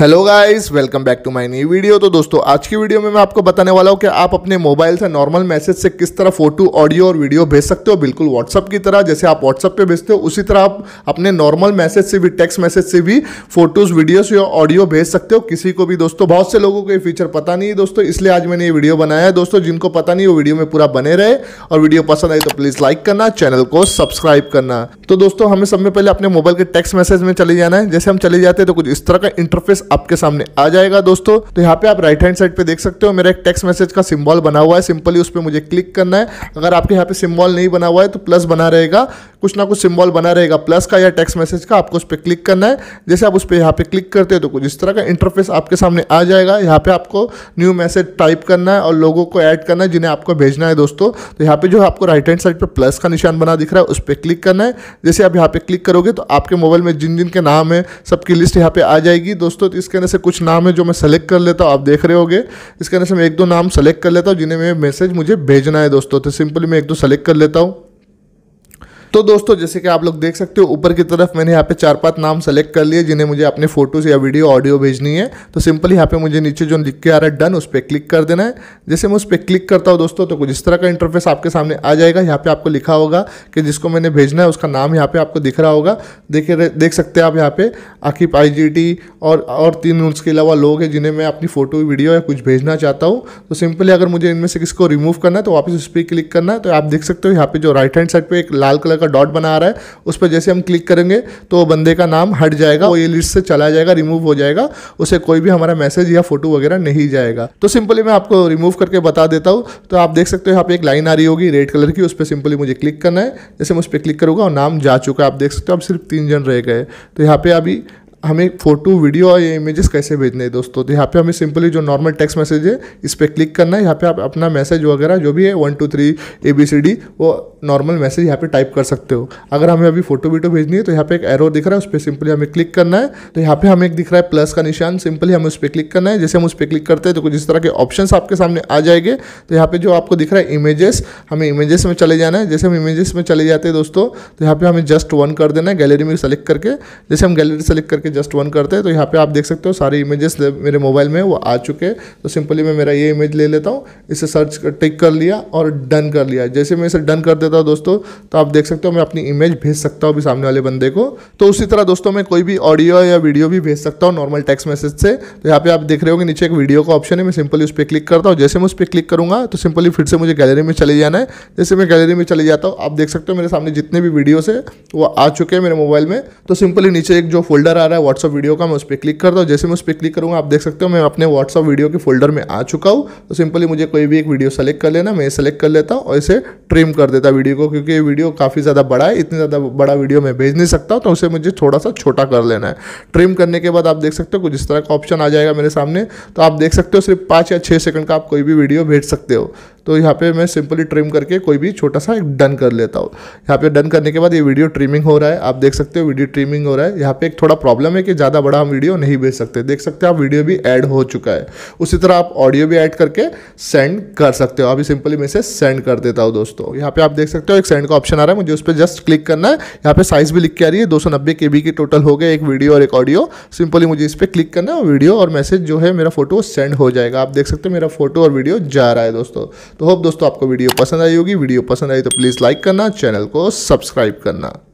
hello guys welcome back to my नई video तो दोस्तों आज की वीडियो में मैं आपको बताने वाला हूँ कि आप अपने मोबाइल से नॉर्मल मैसेज से किस तरह फोटो ऑडियो और वीडियो भेज सकते हो बिल्कुल व्हाट्सअप की तरह जैसे आप व्हाट्सअप पे भेजते हो उसी तरह आप अपने नॉर्मल मैसेज से भी टेक्स्ट मैसेज से भी फोटोज वीडियोज या ऑडियो भेज सकते हो किसी को भी दोस्तों बहुत से लोगों को ये फीचर पता नहीं है दोस्तों इसलिए आज मैंने ये वीडियो बनाया है दोस्तों जिनको पता नहीं वो वीडियो में पूरा बने रहे और वीडियो पसंद आई तो प्लीज़ लाइक करना चैनल को सब्सक्राइब करना तो दोस्तों हमें सबसे पहले अपने मोबाइल के टेक्स्ट मैसेज में चले जाना है जैसे हम चले जाते हैं तो कुछ इस तरह का इंटरफेस आपके सामने आ जाएगा दोस्तों तो यहाँ पे आप राइट हैंड साइड पे देख सकते हो मेरा एक टेक्स्ट मैसेज का सिंबल बना हुआ है सिंपली उस पर मुझे क्लिक करना है अगर आपके यहाँ पे सिंबल नहीं बना हुआ है तो प्लस बना रहेगा कुछ ना कुछ सिम्बॉल बना रहेगा प्लस का या टेक्स्ट मैसेज का आपको उस पर क्लिक करना है जैसे आप उस पर यहाँ पे क्लिक करते हो तो कुछ इस तरह का इंटरफेस आपके सामने आ जाएगा यहाँ पे आपको न्यू मैसेज टाइप करना है और लोगों को ऐड करना है जिन्हें आपको भेजना है दोस्तों तो यहाँ पे जो आपको राइट हैंड साइड पर प्लस का निशान बना दिख रहा है उस पर क्लिक करना है जैसे आप यहाँ पे क्लिक करोगे तो आपके मोबाइल में जिन जिन के नाम है सबकी लिस्ट यहाँ पे आ जाएगी दोस्तों तो इसके अंदर से कुछ नाम है जो मैं सेलेक्ट कर लेता हूँ आप देख रहे होगे इसके अंदर से मैं एक दो नाम सेलेक्ट कर लेता हूँ जिन्हें मैं मैसेज मुझे भेजना है दोस्तों तो सिंपली मैं एक दो सेलेक्ट कर लेता हूँ तो दोस्तों जैसे कि आप लोग देख सकते हो ऊपर की तरफ मैंने यहाँ पे चार पांच नाम सेलेक्ट कर लिए जिन्हें मुझे अपने फोटोज़ या वीडियो ऑडियो भेजनी है तो सिंपली यहाँ पे मुझे नीचे जो लिख के आ रहा है डन उस पर क्लिक कर देना है जैसे मैं उस पर क्लिक करता हूँ दोस्तों तो कुछ इस तरह का इंटरफेस आपके सामने आ जाएगा यहाँ पर आपको लिखा होगा कि जिसको मैंने भेजना है उसका नाम यहाँ पे आपको दिख रहा होगा देखे देख सकते हैं आप यहाँ पे आकिब आई और और तीन रूल्स के अलावा लोग हैं जिन्हें मैं अपनी फ़ोटो वीडियो या कुछ भेजना चाहता हूँ तो सिंपली अगर मुझे इनमें से किसको रिमूव करना है तो वापस उस पर क्लिक करना है तो आप देख सकते हो यहाँ पे जो राइट हैंड साइड पर एक लाल कलर कलर का डॉट बना रहा है उस पर जैसे हम क्लिक करेंगे तो बंदे का नाम हट जाएगा वो ये लिस्ट से चला जाएगा रिमूव हो जाएगा उसे कोई भी हमारा मैसेज या फोटो वगैरह नहीं जाएगा तो सिंपली मैं आपको रिमूव करके बता देता हूँ तो आप देख सकते हो यहाँ पे एक लाइन आ रही होगी रेड कलर की उस पर सिंपली मुझे क्लिक करना है जैसे मैं उस पर क्लिक करूँगा और नाम जा चुका है आप देख सकते हो अब सिर्फ तीन जन रह गए तो यहाँ पे अभी हमें फ़ोटो वीडियो और ये इमेजेस कैसे भेजने हैं दोस्तों तो यहाँ पे हमें सिंपली जो नॉर्मल टेक्स्ट मैसेज है इस पर क्लिक करना है यहाँ पे आप अपना मैसेज वगैरह जो भी है one two three A B C D वो नॉर्मल मैसेज यहाँ पे टाइप कर सकते हो अगर हमें अभी फोटो वीडियो भेजनी है तो यहाँ पे एक एरो दिख रहा है उस पर सिंपली हमें क्लिक करना है तो यहाँ पे हमें एक दिख रहा है प्लस का निशान सिंपली हमें उस पर क्लिक करना है जैसे हम उस पर क्लिक करते हैं तो कुछ इस तरह के ऑप्शन आपके सामने आ जाएंगे तो यहाँ पे जो आपको दिख रहा है इमेजेस हमें इमेजेस में चले जाना है जैसे हम इमेजेस में चले जाते हैं दोस्तों तो यहाँ पे हमें जस्ट वन कर देना है गैलरी में सेलेक्ट करके जैसे हम गैलरी सेलेक्ट करके करके जस्ट वन करते हैं तो यहाँ पे आप देख सकते हो सारी इमेजेस मेरे मोबाइल में वो आ चुके हैं तो सिंपली मैं मेरा ये इमेज ले लेता हूँ इसे सर्च टिक कर लिया और डन कर लिया जैसे मैं इसे डन कर देता हूँ दोस्तों तो आप देख सकते हो मैं अपनी इमेज भेज सकता हूँ अभी सामने वाले बंदे को तो उसी तरह दोस्तों मैं कोई भी ऑडियो या वीडियो भी भेज सकता हूँ नॉर्मल टेक्स्ट मैसेज से तो यहाँ पे आप देख रहे हो नीचे एक वीडियो का ऑप्शन है मैं सिंपली उस पर क्लिक करता हूँ जैसे मैं उस पर क्लिक करूँगा तो सिंपली फिर से मुझे गैलरी में चले जाना है जैसे मैं गैलरी में चले जाता हूँ आप देख सकते हो मेरे सामने जितने भी वीडियोस है वो आ चुके हैं मेरे मोबाइल में तो सिंपली नीचे एक जो फोल्डर आ रहा है है व्हाट्सअप वीडियो का मैं उस पर क्लिक करता हूँ जैसे मैं उस पर क्लिक करूँगा आप देख सकते हो मैं अपने व्हाट्सअप वीडियो के फोल्डर में आ चुका हूँ तो सिंपली मुझे कोई भी एक वीडियो सेलेक्ट कर लेना मैं सेलेक्ट कर लेता हूँ और इसे ट्रिम कर देता वीडियो को क्योंकि ये वीडियो काफ़ी ज़्यादा बड़ा है इतनी ज़्यादा बड़ा वीडियो मैं भेज नहीं सकता तो उसे मुझे थोड़ा सा छोटा कर लेना है ट्रिम करने के बाद आप देख सकते हो कुछ इस तरह का ऑप्शन आ जाएगा मेरे सामने तो आप देख सकते हो सिर्फ पाँच या छः सेकंड का आप कोई भी वीडियो भेज सकते हो तो यहाँ पे मैं सिंपली ट्रिम करके कोई भी छोटा सा डन कर लेता हूँ यहाँ पे डन करने के बाद ये वीडियो ट्रिमिंग हो रहा है आप देख सकते हो वीडियो ट्रिमिंग हो रहा है यहाँ पे एक थोड़ा प्रॉब्लम है कि ज़्यादा बड़ा हम वीडियो नहीं भेज सकते देख सकते हो आप वीडियो भी ऐड हो चुका है उसी तरह आप ऑडियो भी ऐड करके सेंड कर सकते हो अभी सिंपली मैसेज सेंड कर देता हूँ दोस्तों यहाँ पे आप देख सकते हो एक सेंड का ऑप्शन आ रहा है मुझे उस पर जस्ट क्लिक करना है यहाँ पे साइज़ भी लिख के आ रही है दो सौ नब्बे के बी की टोटल हो गए एक वीडियो और एक ऑडियो सिंपली मुझे इस पर क्लिक करना है और वीडियो और मैसेज जो है मेरा फोटो सेंड हो जाएगा आप देख सकते हो मेरा फोटो और वीडियो जा रहा है दोस्तों तो होप दोस्तों आपको वीडियो पसंद आई होगी वीडियो पसंद आई तो प्लीज़ लाइक करना चैनल को सब्सक्राइब करना